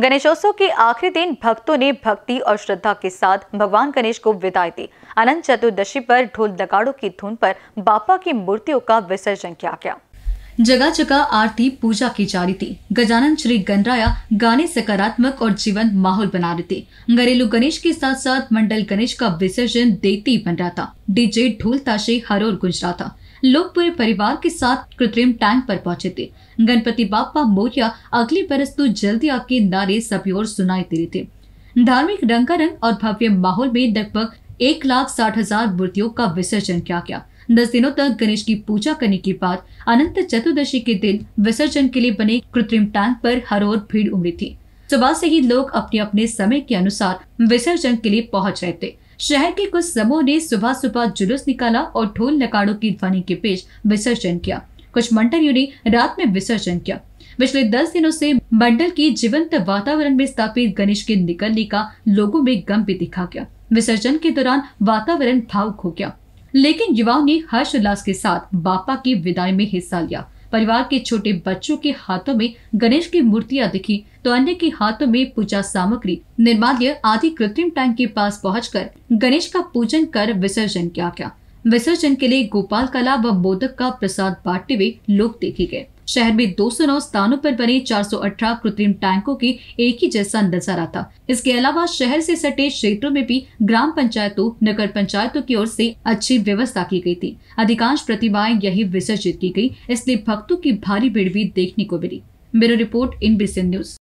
गणेशोत्सव के आखिरी दिन भक्तों ने भक्ति और श्रद्धा के साथ भगवान गणेश को विदाई दी अनंत चतुर्दशी पर ढोल दगाड़ों की धुन पर बापा की मूर्तियों का विसर्जन किया गया जगह जगह आरती पूजा की जा रही थी गजानन श्री गणराया गाने सकारात्मक और जीवंत माहौल बना रहे थे घरेलू गणेश के साथ साथ मंडल गणेश का विसर्जन देती बन रहा था डीजे ढोल ताशे हर और गुंज रहा था लोग पूरे परिवार के साथ कृत्रिम टैंक पर पहुंचे थे गणपति बापा मोरिया अगले बरस तो जल्दी आपके नारे सभी और सुनाई दे रहे थे धार्मिक रंगारंग और भव्य माहौल में लगभग एक लाख साठ हजार मूर्तियों का विसर्जन किया गया दस दिनों तक गणेश की पूजा करने के बाद अनंत चतुर्दशी के दिन विसर्जन के लिए बने कृत्रिम टैंक पर हर और भीड़ उमड़ी थी सुबह से ही लोग अपने अपने समय के अनुसार विसर्जन के लिए पहुंच रहे थे शहर के कुछ समूह ने सुबह सुबह जुलूस निकाला और ढोल नकारो की ध्वनि के बीच विसर्जन किया कुछ मंडलियों ने रात में विसर्जन किया पिछले दस दिनों से मंडल की जीवंत वातावरण में स्थापित गणेश के निकलने का लोगों में गम भी दिखा गया विसर्जन के दौरान वातावरण भावुक हो गया लेकिन युवाओं ने हर्ष उल्लास के साथ बापा की विदाई में हिस्सा लिया परिवार के छोटे बच्चों के हाथों में गणेश की मूर्तियां दिखी तो अन्य के हाथों में पूजा सामग्री निर्माल्य आदि कृत्रिम टैंक के पास पहुँच गणेश का पूजन कर विसर्जन किया गया विसर्जन के लिए गोपाल कला व मोदक का प्रसाद बांटते हुए लोग देखे गए शहर में 209 स्थानों पर बने 418 कृत्रिम टैंकों के एक ही जैसा नजारा था इसके अलावा शहर से सटे क्षेत्रों में भी ग्राम पंचायतों नगर पंचायतों की ओर से अच्छी व्यवस्था की गई थी अधिकांश प्रतिमाएं यही विसर्जित की गई इसलिए भक्तों की भारी भीड़ भी देखने को मिली bureau report in BC news